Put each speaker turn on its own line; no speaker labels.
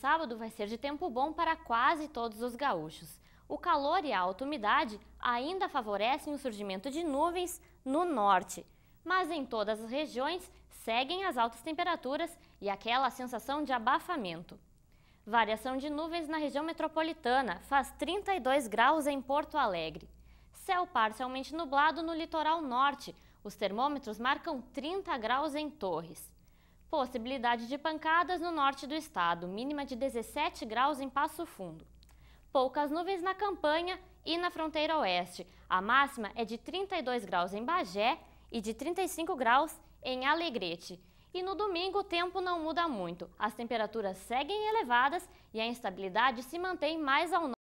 sábado vai ser de tempo bom para quase todos os gaúchos. O calor e a alta umidade ainda favorecem o surgimento de nuvens no norte, mas em todas as regiões seguem as altas temperaturas e aquela sensação de abafamento. Variação de nuvens na região metropolitana faz 32 graus em Porto Alegre. Céu parcialmente nublado no litoral norte. Os termômetros marcam 30 graus em Torres. Possibilidade de pancadas no norte do estado, mínima de 17 graus em Passo Fundo. Poucas nuvens na campanha e na fronteira oeste. A máxima é de 32 graus em Bagé e de 35 graus em Alegrete. E no domingo o tempo não muda muito. As temperaturas seguem elevadas e a instabilidade se mantém mais ao norte.